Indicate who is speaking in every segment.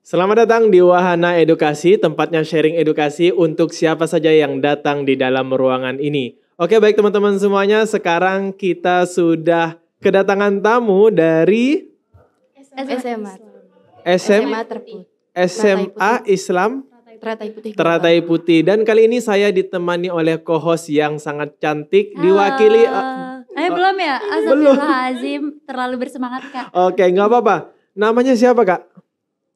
Speaker 1: Selamat datang di Wahana Edukasi, tempatnya sharing edukasi untuk siapa saja yang datang di dalam ruangan ini. Oke, baik teman-teman semuanya, sekarang kita sudah kedatangan tamu dari
Speaker 2: SMA
Speaker 1: SMA SMA Islam
Speaker 2: Teratai Putih. Teratai
Speaker 1: Putih dan kali ini saya ditemani oleh co-host yang sangat cantik diwakili Eh,
Speaker 3: eh oh. belum ya? Belum. terlalu bersemangat Kak.
Speaker 1: Oke, nggak apa-apa. Namanya siapa Kak?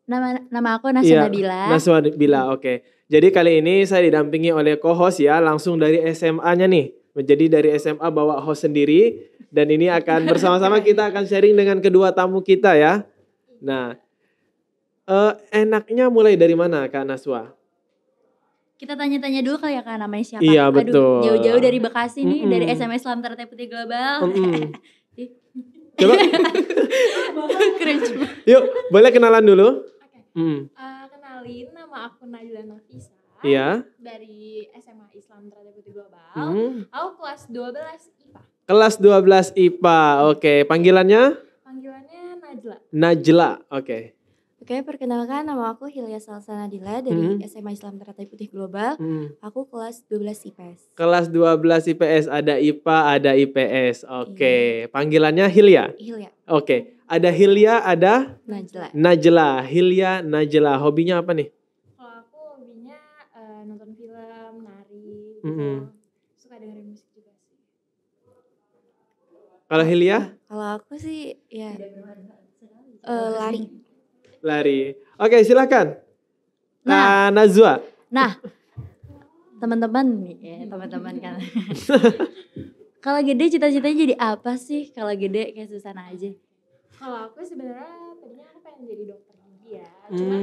Speaker 3: Nama nama aku Naswa iya, Nabila. Ya, Naswa
Speaker 1: Nabila, oke. Okay. Jadi kali ini saya didampingi oleh co-host ya, langsung dari SMA-nya nih. Menjadi dari SMA bawa host sendiri dan ini akan bersama-sama kita akan sharing dengan kedua tamu kita ya. Nah, eh, enaknya mulai dari mana Kak Naswa?
Speaker 3: Kita tanya-tanya dulu kali ya Kak namanya siapa? Iya betul. Jauh-jauh dari Bekasi mm -mm. nih, dari SMA Islam Tertai Putih Global. Mm -mm. Coba.
Speaker 1: Yuk, boleh kenalan dulu. Hmm.
Speaker 3: Uh, kenalin nama aku Nadila Nafisa. Iya. Dari SMA Islam Putih Global. Hmm. Aku kelas 12 IPA.
Speaker 1: Kelas 12 IPA. Oke, okay. panggilannya?
Speaker 2: Panggilannya Najla.
Speaker 1: Najla. Oke. Okay.
Speaker 2: Oke, perkenalkan nama aku Hilya Nadila dari hmm. SMA Islam Teratai Putih Global. Hmm. Aku kelas 12 IPS.
Speaker 1: Kelas 12 IPS ada IPA, ada IPS. Oke, okay. Iya. panggilannya Hilya. Hilya. Oke, okay. ada Hilya, ada Najla. Najla, Hilya, Najla. Hobinya apa nih?
Speaker 4: Kalau aku hobinya uh,
Speaker 3: nonton film, nari, mm -hmm. suka dengerin musik juga sih.
Speaker 1: Kalau Hilya?
Speaker 2: Kalau aku sih ya
Speaker 3: uh, lari
Speaker 1: lari. Oke, silakan. Nah, nah Nazwa.
Speaker 2: Nah,
Speaker 3: teman-teman eh, teman-teman kan. kalau gede cita-citanya jadi apa sih? Kalau gede kayak Susana aja. Kalau aku sebenarnya tadinya aku pengen jadi dokter gigi ya, hmm. cuman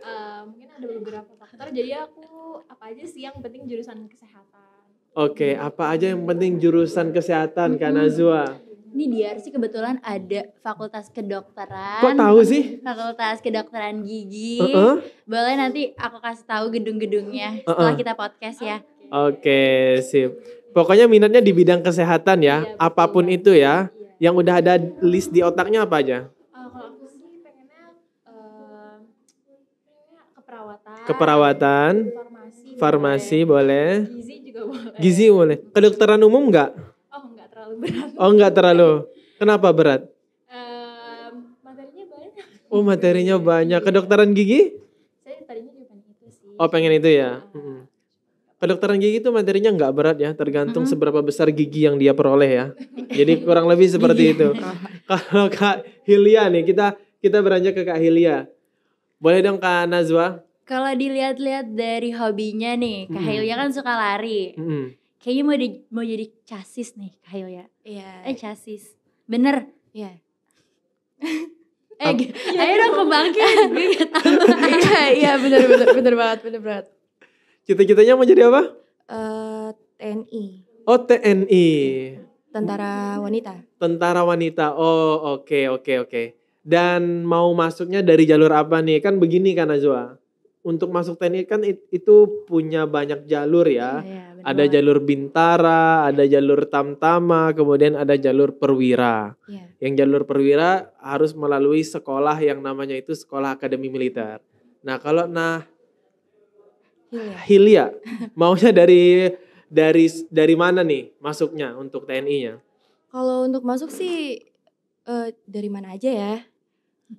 Speaker 3: uh, mungkin ada beberapa faktor. Jadi aku apa aja sih yang penting jurusan kesehatan.
Speaker 1: Oke, okay, apa aja yang penting jurusan kesehatan hmm. kan Nazwa?
Speaker 3: ini di RC kebetulan ada fakultas kedokteran. Kok tahu sih? Fakultas kedokteran gigi. Uh -uh. Boleh nanti aku kasih tahu gedung-gedungnya uh -uh. setelah kita podcast ya.
Speaker 1: Oke, okay, sip. Pokoknya minatnya di bidang kesehatan ya, iya, apapun iya. itu ya. Yang udah ada list di otaknya apa aja?
Speaker 3: Uh, kalau aku sih pengennya eh,
Speaker 1: keperawatan. Keperawatan. Farmasi, farmasi boleh. boleh. Gizi juga boleh. Gizi boleh. Kedokteran umum enggak? berat. Oh nggak terlalu. Kenapa berat?
Speaker 3: Um, materinya banyak.
Speaker 1: Oh materinya banyak. Kedokteran gigi? Saya tadinya juga pengen itu sih. Oh pengen itu ya. Iya. Kedokteran gigi itu materinya nggak berat ya, tergantung uh-huh. seberapa besar gigi yang dia peroleh ya. Jadi kurang lebih seperti iya. itu. Kalau Kak Hilia nih, kita kita beranjak ke Kak Hilia. Boleh dong Kak Nazwa?
Speaker 3: Kalau dilihat-lihat dari hobinya nih, Kak hmm. Hilia kan suka lari. Hmm kayaknya mau, di, mau jadi chassis nih Kayo ya.
Speaker 2: Iya. Eh chassis. Bener. Iya. eh, ya, ayo dong kebangkit. Gue gak tau. Iya, iya bener, bener, bener banget, bener banget.
Speaker 1: Cita-citanya mau jadi apa?
Speaker 2: Uh, eh, TNI.
Speaker 1: Oh TNI. Tentara wanita. Tentara wanita. Oh oke okay, oke okay, oke. Okay. Dan mau masuknya dari jalur apa nih? Kan begini kan najwa? untuk masuk teknik kan itu punya banyak jalur ya. ya, ada jalur bintara, ada jalur tamtama, kemudian ada jalur perwira. Ya. Yang jalur perwira harus melalui sekolah yang namanya itu sekolah akademi militer. Nah kalau nah Hilia, Hilia maunya dari dari dari mana nih masuknya untuk TNI-nya?
Speaker 2: Kalau untuk masuk sih uh, dari mana aja ya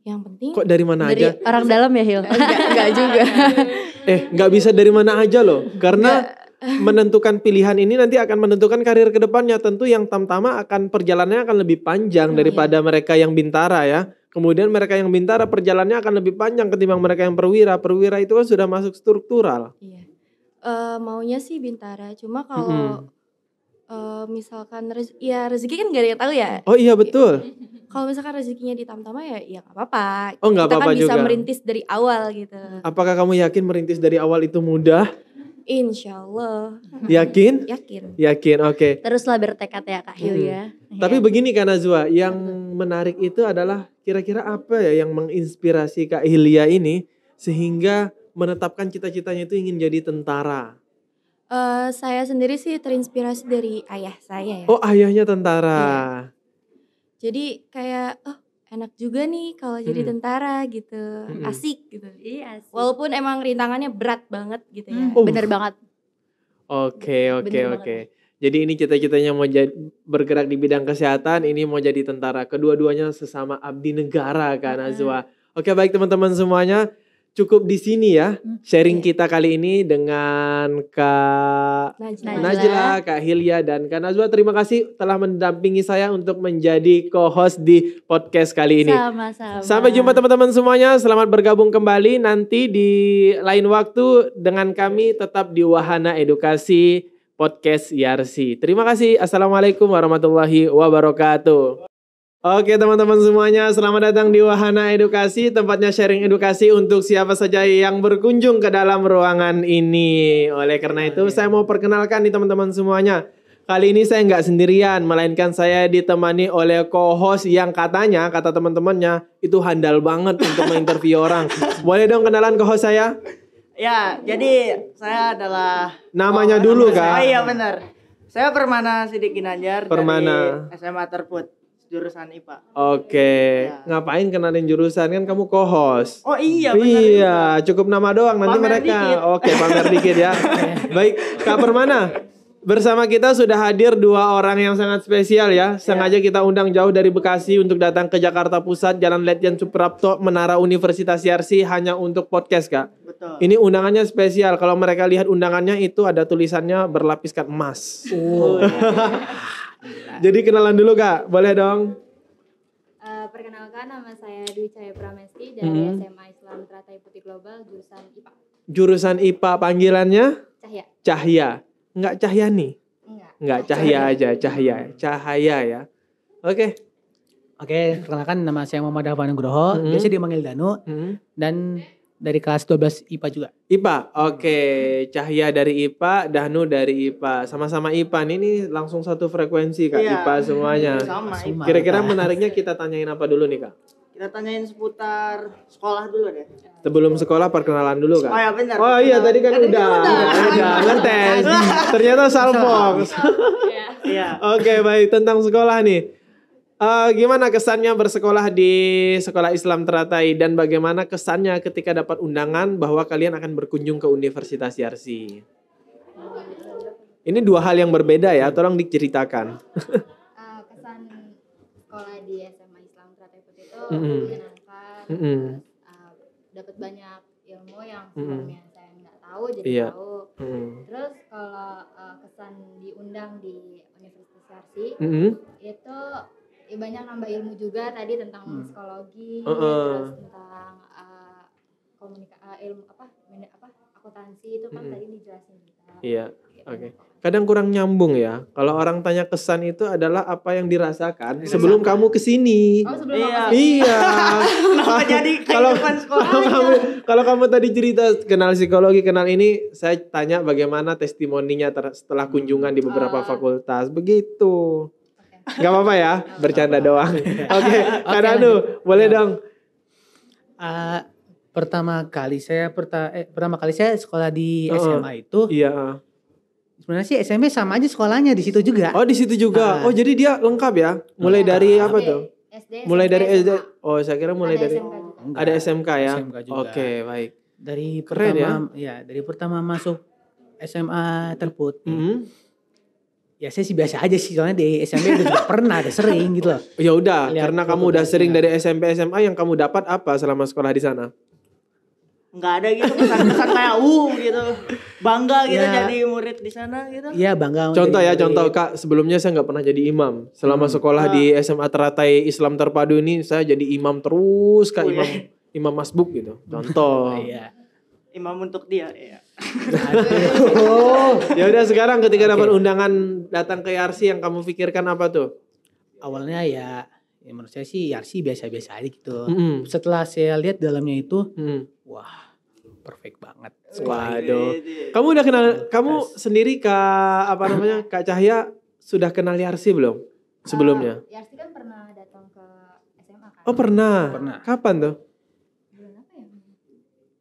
Speaker 2: yang penting
Speaker 1: Kok dari mana dari aja?
Speaker 3: orang dalam ya, Hil? Enggak, enggak juga.
Speaker 1: eh, enggak bisa dari mana aja loh. Karena menentukan pilihan ini nanti akan menentukan karir kedepannya tentu yang tamtama akan perjalanannya akan lebih panjang oh, daripada iya. mereka yang bintara ya kemudian mereka yang bintara perjalanannya akan lebih panjang ketimbang mereka yang perwira perwira itu kan sudah masuk struktural iya.
Speaker 2: uh, maunya sih bintara cuma kalau mm -hmm uh, misalkan rez ya rezeki kan gak ada yang tahu ya.
Speaker 1: Oh iya betul.
Speaker 2: Kalau misalkan rezekinya di Tamtama ya ya gak apa-apa. Oh nggak kan apa-apa kan juga. bisa merintis dari awal gitu.
Speaker 1: Apakah kamu yakin merintis dari awal itu mudah?
Speaker 2: Insya Allah. Yakin? Yakin.
Speaker 1: Yakin, oke. Okay.
Speaker 2: Teruslah bertekad ya Kak Hiu hmm.
Speaker 1: ya. Tapi ya. begini Kak Nazwa, yang menarik itu adalah kira-kira apa ya yang menginspirasi Kak Hilia ini sehingga menetapkan cita-citanya itu ingin jadi tentara.
Speaker 2: Uh, saya sendiri sih terinspirasi dari ayah saya
Speaker 1: ya. Oh, ayahnya tentara. Ya.
Speaker 2: Jadi kayak, oh enak juga nih kalau hmm. jadi tentara gitu. Hmm. Asik gitu. Iya, asik. Walaupun emang rintangannya berat banget gitu ya. Hmm. Oh. Bener banget.
Speaker 1: Oke, oke, oke. Jadi ini cita-citanya mau jadi bergerak di bidang kesehatan, ini mau jadi tentara. Kedua-duanya sesama abdi negara kan, hmm. Azwa. Oke, baik teman-teman semuanya cukup di sini ya hmm, sharing kita kali ini dengan Kak
Speaker 5: Najla, Najla
Speaker 1: Kak Hilya dan Kak Najwa. Terima kasih telah mendampingi saya untuk menjadi co-host di podcast kali ini.
Speaker 3: Sama-sama. Sampai
Speaker 1: jumpa teman-teman semuanya. Selamat bergabung kembali nanti di lain waktu dengan kami tetap di Wahana Edukasi Podcast Yarsi. Terima kasih. Assalamualaikum warahmatullahi wabarakatuh. Oke teman-teman semuanya, selamat datang di Wahana Edukasi, tempatnya sharing edukasi untuk siapa saja yang berkunjung ke dalam ruangan ini. Oleh karena itu, Oke. saya mau perkenalkan nih teman-teman semuanya. Kali ini saya nggak sendirian, melainkan saya ditemani oleh co-host yang katanya, kata teman-temannya, itu handal banget untuk menginterview orang. Boleh dong kenalan co-host saya?
Speaker 4: Ya, jadi saya adalah...
Speaker 1: Namanya oh, dulu, kan? Oh iya,
Speaker 4: bener. Saya Permana Sidik Ginanjar Permana. dari SMA Terput jurusan IPA.
Speaker 1: Oke, okay. ya. ngapain kenalin jurusan kan kamu co-host.
Speaker 4: Oh iya benar. Iya,
Speaker 1: cukup nama doang nanti mereka. Dikit. Oke, pamer dikit ya. Baik, Kak Permana. Bersama kita sudah hadir dua orang yang sangat spesial ya. Iya. Sengaja kita undang jauh dari Bekasi untuk datang ke Jakarta Pusat, Jalan Letjen Suprapto, Menara Universitas Yarsi hanya untuk podcast, Kak. Betul. Ini undangannya spesial. Kalau mereka lihat undangannya itu ada tulisannya berlapiskan emas. Oh. Iya. Jadi kenalan dulu kak, boleh dong?
Speaker 3: Uh, perkenalkan nama saya Dwi Cahaya Pramesti dari hmm. SMA Islam Teratai Putih Global jurusan IPA.
Speaker 1: Jurusan IPA panggilannya? Cahya. Cahya. Enggak Cahya nih?
Speaker 5: Enggak. Enggak Cahya, aja, Cahya. Cahaya ya. Oke. Okay. Oke, okay, perkenalkan nama saya Muhammad Havan Nugroho, hmm. biasa dipanggil Danu. Hmm. Dan dari kelas 12 IPA juga.
Speaker 1: IPA. Oke, okay. Cahya dari IPA, Dahnu dari IPA. Sama-sama IPA nih ini langsung satu frekuensi Kak iya, IPA semuanya. Sama. Kira-kira menariknya kita tanyain apa dulu nih Kak?
Speaker 4: Kita tanyain seputar sekolah dulu deh.
Speaker 1: Sebelum sekolah perkenalan dulu Kak. Oh iya benar. Oh iya tadi kan, kan udah. Udah, iya. ngetes. Ternyata salpong. Iya. Oke, baik tentang sekolah nih. Uh, gimana kesannya bersekolah di sekolah Islam Teratai dan bagaimana kesannya ketika dapat undangan bahwa kalian akan berkunjung ke Universitas Yarsi? Ini dua hal yang berbeda ya, tolong diceritakan. uh,
Speaker 3: kesan sekolah di SMA Islam
Speaker 1: Teratai itu mm -hmm.
Speaker 5: mm -hmm. uh, eh,
Speaker 3: dapat banyak ilmu yang mm -hmm. saya nggak tahu jadi yeah. tahu. Mm -hmm. Terus kalau uh, kesan diundang di Universitas Yarsi mm -hmm. itu ya banyak nambah ilmu juga tadi tentang hmm. psikologi uh -uh. terus tentang uh, eh, komunikasi uh, eh, ilmu apa apa akuntansi itu kan hmm. tadi dijelasin
Speaker 1: juga iya gitu ya kan, oke okay. kadang kurang nyambung ya kalau orang tanya kesan itu adalah apa yang dirasakan Kesan. sebelum kamu kesini oh, sebelum iya iya jadi kalau kalau kamu kalau kamu tadi cerita kenal psikologi kenal ini saya tanya bagaimana testimoninya setelah kunjungan di beberapa uh. fakultas begitu Gak apa-apa ya, bercanda doang. Oke, okay, Kak Danu, boleh
Speaker 5: ya. dong. Uh, pertama kali saya perta eh, pertama kali saya sekolah di uh, SMA itu. Iya. Sebenarnya sih SMP sama aja sekolahnya di situ juga. Oh,
Speaker 1: di situ juga. Uh, oh, jadi dia lengkap ya. Mulai lengkap. dari apa tuh? SD, mulai dari SD. Oh, saya kira mulai ada dari
Speaker 5: SMK
Speaker 1: ada SMK ya. Oke, okay,
Speaker 5: baik. Dari Keren ya? pertama ya? ya, dari pertama masuk SMA Terput. Mm -hmm ya saya sih biasa aja sih soalnya di SMP udah juga pernah ada sering gitu loh oh,
Speaker 1: ya udah karena kamu udah sering ya. dari SMP SMA yang kamu dapat apa selama sekolah di sana
Speaker 4: Enggak ada gitu kesan-kesan kayak uh gitu
Speaker 1: bangga gitu ya, jadi
Speaker 4: murid di sana gitu
Speaker 5: iya bangga contoh ya contoh
Speaker 1: kak sebelumnya saya nggak pernah jadi imam selama hmm. sekolah nah. di ah. SMA Teratai Islam Terpadu ini saya jadi imam terus kak oh, imam ya. imam masbuk gitu contoh
Speaker 4: iya. imam untuk dia iya
Speaker 1: ya udah sekarang ketika okay. dapat
Speaker 5: undangan datang ke YRC e yang kamu pikirkan apa tuh? Awalnya ya, ya menurut saya sih YRC e biasa-biasa aja gitu. Mm -hmm. Setelah saya lihat dalamnya itu, mm. wah perfect banget. Waduh. Kamu udah kenal
Speaker 1: kamu sendiri Kak apa namanya? Kak Cahya sudah kenal YRC e belum? Sebelumnya? Uh,
Speaker 3: eh, Yarsi kan pernah datang ke
Speaker 1: SMA kan. Oh, pernah. Pernah. Kapan tuh? Bulan apa
Speaker 5: ya?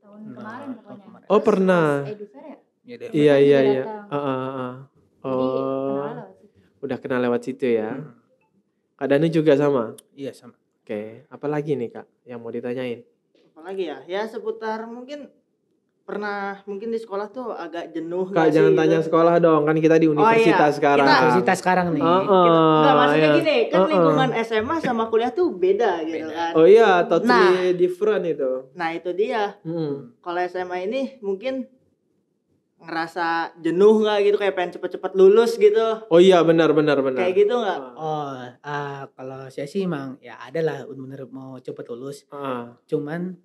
Speaker 5: Tahun nah, kemarin pokoknya. Oh pernah. Ya, iya iya iya.
Speaker 1: Uh, uh, uh. Oh. Kenal udah kenal lewat situ ya. Hmm. Kak Danu juga sama? Iya sama. Oke, okay. apalagi nih Kak yang mau ditanyain?
Speaker 4: Apalagi ya? Ya seputar mungkin pernah mungkin di sekolah tuh agak jenuh
Speaker 5: Kak jangan sih, tanya
Speaker 1: sekolah dong kan kita di oh, universitas oh, iya. sekarang kita, universitas sekarang nih uh, uh, kita, enggak maksudnya
Speaker 4: iya. gini kan uh, uh. lingkungan SMA sama kuliah tuh beda gitu kan
Speaker 5: oh iya totally nah,
Speaker 4: different itu nah itu dia hmm. kalau SMA ini mungkin ngerasa jenuh nggak gitu kayak pengen cepet-cepet lulus gitu oh iya benar benar benar kayak gitu
Speaker 5: nggak oh uh, kalau saya sih emang ya ada lah bener mau cepet lulus uh. cuman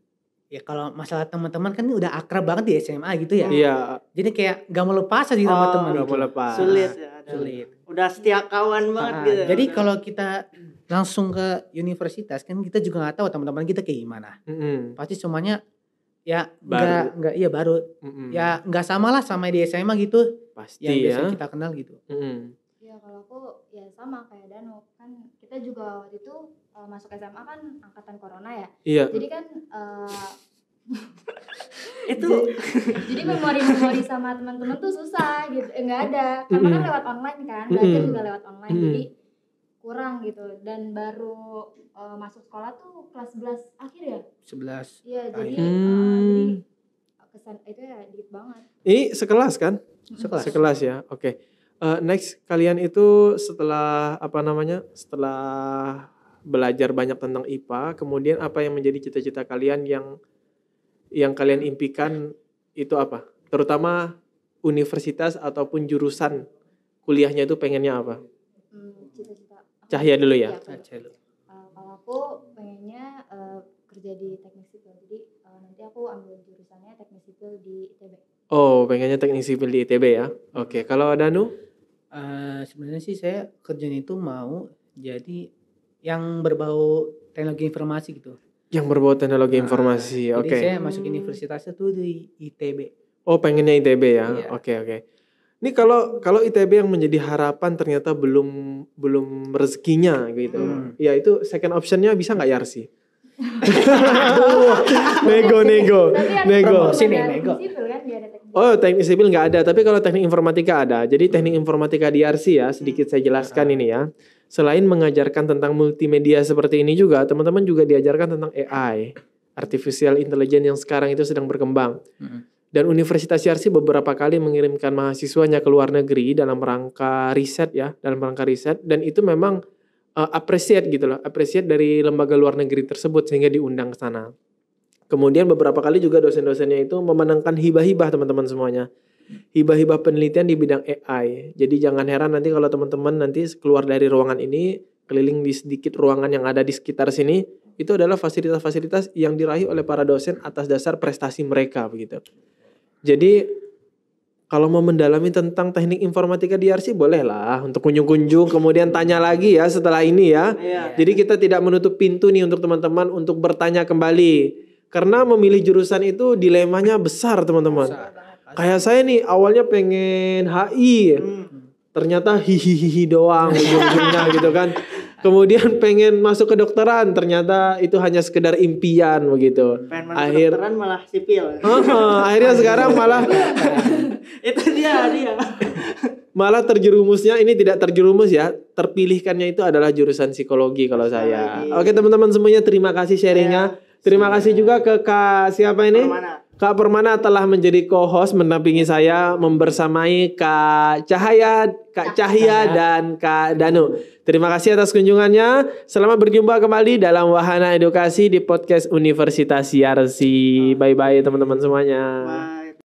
Speaker 5: ya kalau masalah teman-teman kan udah akrab banget di SMA gitu ya. Iya. Jadi kayak gak mau lepas aja sama oh, teman. Gak mau gitu. lepas. Sulit ya. Sulit. Udah setia kawan banget nah, gitu. Ya, jadi kalau kita langsung ke universitas kan kita juga gak tahu teman-teman kita kayak gimana. Mm -hmm. Pasti semuanya ya nggak nggak iya baru. Mm -hmm. Ya nggak sama lah sama di SMA gitu. Pasti yang ya. biasa kita kenal gitu. Mm -hmm.
Speaker 3: Iya, kalau aku ya sama kayak Danu kan kita juga waktu itu uh, masuk SMA kan angkatan corona ya iya. jadi kan uh,
Speaker 6: itu jadi, jadi memori memori sama teman-teman
Speaker 3: tuh susah gitu eh, nggak ada kan karena mm. kan lewat online kan belajar mm. juga lewat online mm. jadi kurang gitu dan baru uh, masuk sekolah tuh kelas 11 akhir ya
Speaker 5: 11 iya jadi hmm. uh, jadi kesan itu ya dikit banget
Speaker 1: ini sekelas kan
Speaker 5: sekelas sekelas ya
Speaker 1: oke Uh, next kalian itu setelah apa namanya? Setelah belajar banyak tentang IPA, kemudian apa yang menjadi cita-cita kalian yang yang kalian impikan itu apa? Terutama universitas ataupun jurusan kuliahnya itu pengennya apa?
Speaker 3: Hmm, cita
Speaker 1: Cahaya dulu ya. Iya,
Speaker 3: eh, kalau aku pengennya uh, kerja di teknik sipil,
Speaker 2: jadi uh, nanti aku ambil jurusannya teknik sipil di ITB.
Speaker 1: Oh, pengennya teknik sipil di
Speaker 5: ITB ya? Oke, okay. kalau Danu? Eh, sebenarnya sih saya kerjaan itu mau jadi yang berbau teknologi informasi gitu.
Speaker 1: Yang berbau teknologi nah, informasi, oke. Okay. saya masuk hmm. universitasnya
Speaker 5: tuh di ITB.
Speaker 1: Oh, pengennya ITB ya? Oke, iya. oke. Okay, okay. Ini kalau kalau ITB yang menjadi harapan ternyata belum belum rezekinya gitu. Hmm. Ya itu second optionnya bisa nggak sih? nego nego nego. Sini nego. Oh, teknik sipil nggak ada, tapi kalau teknik informatika ada. Jadi teknik informatika di RC ya, sedikit saya jelaskan ini ya. Selain mengajarkan tentang multimedia seperti ini juga, teman-teman juga diajarkan tentang AI, artificial intelligence yang sekarang itu sedang berkembang. Dan Universitas RC beberapa kali mengirimkan mahasiswanya ke luar negeri dalam rangka riset ya, dalam rangka riset dan itu memang uh, appreciate gitu loh, appreciate dari lembaga luar negeri tersebut sehingga diundang ke sana. Kemudian beberapa kali juga dosen-dosennya itu memenangkan hibah-hibah teman-teman semuanya. Hibah-hibah penelitian di bidang AI. Jadi jangan heran nanti kalau teman-teman nanti keluar dari ruangan ini, keliling di sedikit ruangan yang ada di sekitar sini, itu adalah fasilitas-fasilitas yang diraih oleh para dosen atas dasar prestasi mereka begitu. Jadi kalau mau mendalami tentang teknik informatika di RC bolehlah untuk kunjung-kunjung kemudian tanya lagi ya setelah ini ya. Iya. Jadi kita tidak menutup pintu nih untuk teman-teman untuk bertanya kembali karena memilih jurusan itu dilemanya besar teman-teman. Kayak saya nih awalnya pengen HI, hmm. ternyata hihihi doang ujung-ujungnya gitu kan. Kemudian pengen masuk ke dokteran, ternyata itu hanya sekedar impian begitu.
Speaker 4: Pengen masuk Akhir, dokteran malah sipil. Uh, -huh. akhirnya sekarang malah itu dia dia.
Speaker 1: malah terjerumusnya ini tidak terjerumus ya, terpilihkannya itu adalah jurusan psikologi kalau saya. Oke teman-teman semuanya terima kasih sharingnya. Ya. Terima kasih juga ke Kak siapa ini? Permana. Kak Permana telah menjadi co-host mendampingi saya membersamai Kak Cahaya, Kak Cahya dan Kak Danu. Terima kasih atas kunjungannya. Selamat berjumpa kembali dalam wahana edukasi di podcast Universitas Yarsi. Bye bye teman-teman semuanya. Bye.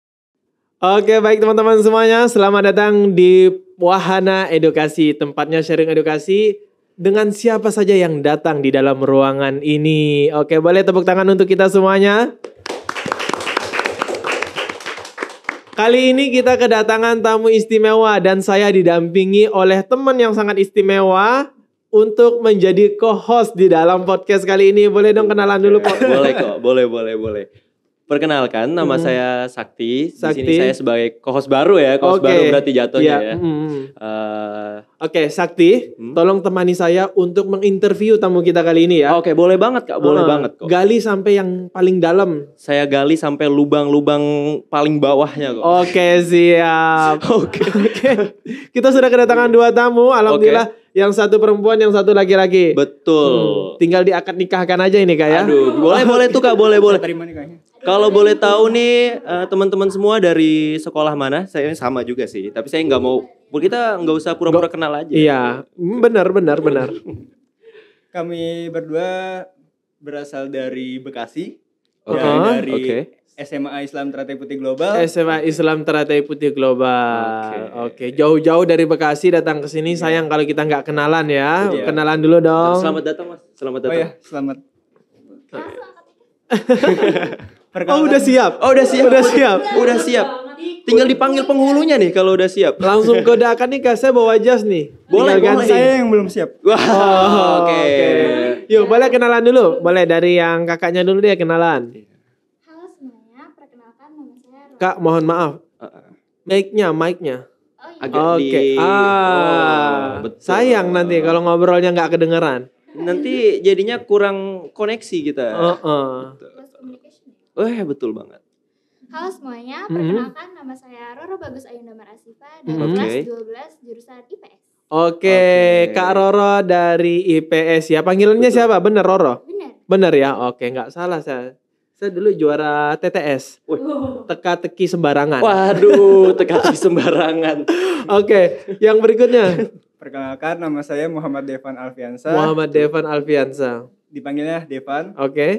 Speaker 1: Oke, baik teman-teman semuanya, selamat datang di Wahana Edukasi, tempatnya sharing edukasi dengan siapa saja yang datang di dalam ruangan ini. Oke, boleh tepuk tangan untuk kita semuanya. Kali ini kita kedatangan tamu istimewa dan saya didampingi oleh teman yang sangat istimewa untuk menjadi co-host di dalam podcast kali ini. Boleh dong kenalan dulu, Pak. Boleh kok,
Speaker 6: boleh, boleh, boleh. Perkenalkan, nama hmm. saya Sakti. Sakti. Di sini saya sebagai kohos baru ya, kohos okay. baru berarti jatuhnya yeah. ya. Hmm.
Speaker 1: Uh, Oke, okay, Sakti, hmm? tolong temani saya untuk menginterview tamu kita kali ini ya. Oke, okay, boleh banget kak, boleh hmm. banget kok. Gali sampai yang paling dalam. Saya gali sampai lubang-lubang paling bawahnya kok. Oke, okay, siap. Oke. Oke. Kita sudah kedatangan dua tamu, alhamdulillah. Okay yang satu perempuan, yang satu laki-laki. Betul. Hmm, tinggal diakad nikahkan aja ini kak ya. Aduh, boleh boleh tuh kak, boleh boleh. terima nikahnya.
Speaker 6: Kalau boleh tahu
Speaker 1: nih eh, teman-teman semua dari sekolah mana? Saya sama
Speaker 6: juga sih, tapi saya nggak mau. Kita nggak usah pura-pura kenal aja. Iya,
Speaker 1: mm, benar benar benar.
Speaker 6: Kami berdua berasal dari Bekasi. Okay. Dan dari okay. SMA Islam Teratai Putih Global.
Speaker 1: SMA Islam Teratai Putih Global. Oke, okay. okay. jauh-jauh dari Bekasi datang ke sini. Iya. Sayang kalau kita nggak kenalan ya. Yeah. Kenalan dulu dong. Selamat datang mas. Selamat oh iya, datang. Oh ya,
Speaker 6: selamat. Okay
Speaker 1: perkenalkan. Oh udah siap. Oh udah siap. Udah siap. Oh, udah siap. Tinggal dipanggil penghulunya nih kalau udah siap. Langsung ke godakan nih kan saya bawa jas nih. Boleh, Tinggalkan saya yang belum siap. Wah, wow, oh, oke. Okay. Yuk, boleh kenalan dulu. Boleh dari yang kakaknya dulu deh kenalan. Halo semuanya, perkenalkan nama saya Kak, mohon maaf. Mic-nya, mic-nya. Oh, iya. Oke. Okay. Di... Ah, oh, sayang nanti kalau ngobrolnya nggak kedengeran nanti jadinya kurang koneksi kita. Uh -uh. Eh betul banget.
Speaker 3: Halo semuanya, hmm. perkenalkan -hmm. nama saya Roro Bagus Ayunda
Speaker 1: Marasifa dari mm -hmm.
Speaker 3: kelas 12 jurusan IPS.
Speaker 1: Oke, okay. Kak Roro dari IPS ya. Panggilannya Betul. siapa? Bener Roro? Bener. Bener ya. Oke, nggak salah saya. Saya dulu juara TTS. Wih. Teka-teki sembarangan. Waduh, teka-teki
Speaker 6: sembarangan. Oke, okay. yang berikutnya. Perkenalkan nama saya Muhammad Devan Alfiansa. Muhammad Devan
Speaker 1: Alfiansa.
Speaker 6: Dipanggilnya Devan. Oke. Okay.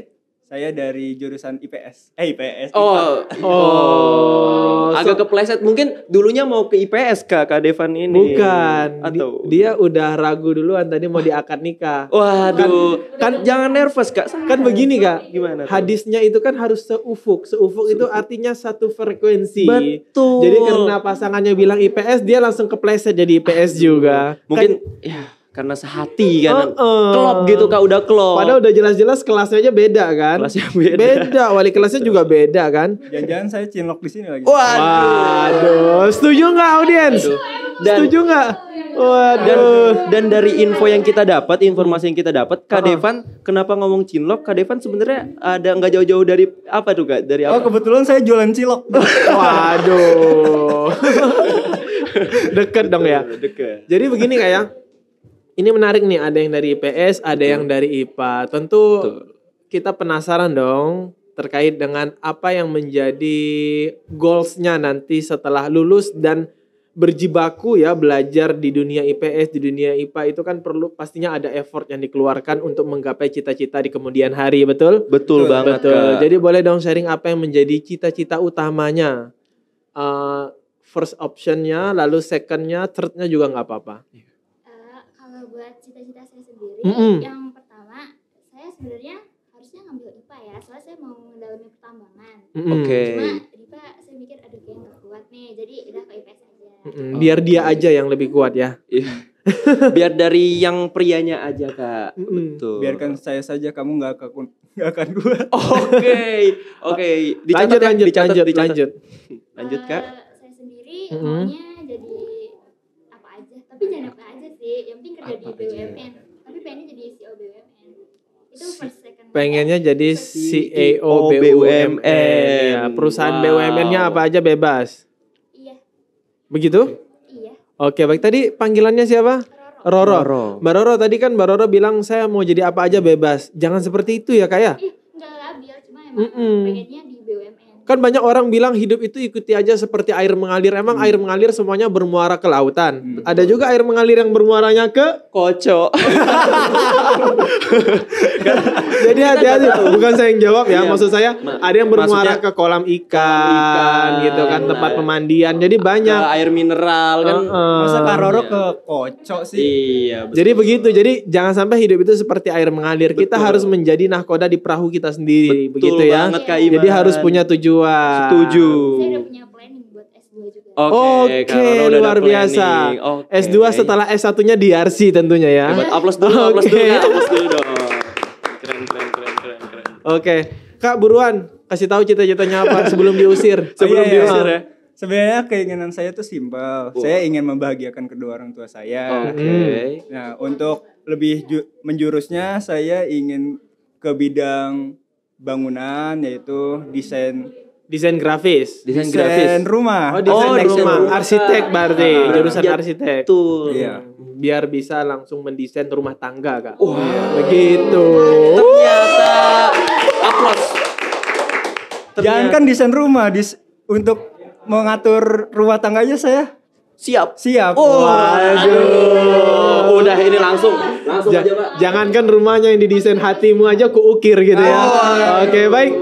Speaker 6: Saya dari jurusan IPS. Eh IPS. Oh. IPA. Oh, oh. Agak so,
Speaker 1: kepleset. Mungkin dulunya mau ke IPS Kak, Kak Devan ini. Bukan. Atau Di, dia udah ragu duluan tadi mau diakad nikah. Waduh. Kan, kan jangan nervous Kak. Kan begini Kak. Gimana? Tuh? Hadisnya itu kan harus seufuk. Seufuk, itu artinya satu frekuensi. Betul. Jadi karena pasangannya bilang IPS, dia langsung kepleset jadi IPS juga. Mungkin kan, ya karena sehati kan. Uh, uh. Klop gitu kak udah klop. Padahal udah jelas-jelas kelasnya aja beda kan. Kelasnya beda. Beda, wali kelasnya juga beda kan.
Speaker 6: Jangan-jangan saya cinlok di sini lagi. Waduh. Waduh. Setuju
Speaker 1: nggak audiens? Setuju nggak? Waduh. Dan, dan dari info yang kita
Speaker 6: dapat, informasi yang kita dapat, Kak uh -huh. Devan kenapa ngomong cinlok? Kak Devan sebenarnya ada nggak jauh-jauh dari
Speaker 1: apa tuh kak? Dari oh, apa? Oh
Speaker 6: kebetulan saya jualan
Speaker 1: cilok. Waduh. deket dong ya. Deket. Jadi begini kayak ya. Ini menarik nih, ada yang dari IPS, ada Betul. yang dari IPA. Tentu Betul. kita penasaran dong terkait dengan apa yang menjadi goalsnya nanti setelah lulus dan berjibaku ya belajar di dunia IPS, di dunia IPA itu kan perlu pastinya ada effort yang dikeluarkan untuk menggapai cita-cita di kemudian hari, betul?
Speaker 5: Betul, banget. Betul. Kak. Jadi
Speaker 1: boleh dong sharing apa yang menjadi cita-cita utamanya? Uh, first optionnya, lalu secondnya, thirdnya juga nggak apa-apa. Iya
Speaker 3: cita saya sendiri mm -hmm. yang pertama saya sebenarnya harusnya ngambil IPA ya soalnya saya mau mendalami pertambangan
Speaker 1: mm -hmm. okay. cuma IPA
Speaker 3: saya mikir aduh kayaknya nggak kuat nih jadi udah ke IPS aja
Speaker 6: mm -hmm.
Speaker 1: biar dia aja yang lebih kuat ya iya. biar dari yang prianya aja kak mm -hmm. betul biarkan
Speaker 6: saya saja kamu nggak akan nggak akan gue oke
Speaker 1: oke lanjut, ya, lanjut, dicatat, lanjut, lanjut lanjut kak uh, saya sendiri mm -hmm. maunya
Speaker 3: jadi apa aja tapi jangan apa sih yang penting kerja Apa di BUMN tapi pengennya jadi CEO BUMN
Speaker 1: itu first second pengennya jadi e CEO BUMN, BUMN. Ya, perusahaan wow. BUMN-nya apa aja bebas iya begitu iya oke baik tadi panggilannya siapa Roro. Roro. Roro Mbak Roro tadi kan Mbak Roro bilang saya mau jadi apa aja bebas. Jangan seperti itu ya kak ya. Ih, enggak
Speaker 5: labil, cuma emang
Speaker 1: mm -mm. pengennya di BUMN Kan banyak orang bilang hidup itu ikuti aja seperti air mengalir. Emang hmm. air mengalir semuanya bermuara ke lautan. Hmm. Ada juga air mengalir yang bermuaranya ke kocok kan? Jadi hati-hati, bukan saya yang jawab ya. Iya. Maksud saya ada yang bermuara Maksudnya, ke kolam ikan, ikan gitu kan, tempat pemandian. Jadi banyak air mineral kan. Uh Masa Karoro iya.
Speaker 6: ke kocok sih. Iya.
Speaker 1: Betul. Jadi begitu. Jadi jangan sampai hidup itu seperti air mengalir. Betul. Kita harus menjadi nahkoda di perahu kita sendiri. Betul begitu ya. Banget, Kak Iman. Jadi harus punya tujuan dua. Setuju.
Speaker 6: Saya udah punya planning
Speaker 1: buat S2 juga.
Speaker 6: Oke, okay, okay, luar biasa. Okay.
Speaker 1: S2 setelah S1-nya di RC tentunya ya. ya. Buat upload dulu, okay. upload dulu, upload dulu dong.
Speaker 6: Keren, keren, keren, keren, keren.
Speaker 1: Oke. Okay. Kak buruan kasih tahu cita-citanya apa sebelum diusir. sebelum oh, iya, iya, diusir ya.
Speaker 6: Sebenarnya keinginan saya tuh simpel. Wow. Saya ingin membahagiakan kedua orang tua saya. Oke. Okay. Hmm. Nah, untuk lebih menjurusnya saya ingin ke bidang bangunan
Speaker 1: yaitu desain Desain grafis, desain, grafis desain rumah. Oh, desain oh, rumah. rumah, arsitek berarti, ah, ah. jurusan ya, arsitek. Betul. Iya. iya. Biar bisa langsung mendesain rumah tangga, Kak. oh, begitu. Ternyata aplaus.
Speaker 6: Jangan kan desain rumah, dis untuk mengatur rumah tangganya saya
Speaker 1: siap. Siap. Oh, Waduh. Udah ini langsung. Langsung ja aja, Pak. Jangankan rumahnya yang didesain hatimu aja kuukir gitu ya. Oh, Oke, okay, baik.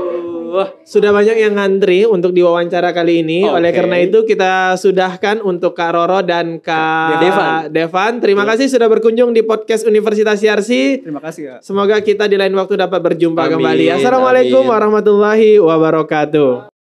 Speaker 1: Sudah banyak yang ngantri untuk diwawancara kali ini. Okay. Oleh karena itu kita sudahkan untuk Kak Roro dan Kak Devan. Devan, terima kasih sudah berkunjung di podcast Universitas Yarsi. Terima kasih, Kak. Semoga kita di lain waktu dapat berjumpa amin, kembali. Assalamualaikum amin. warahmatullahi wabarakatuh.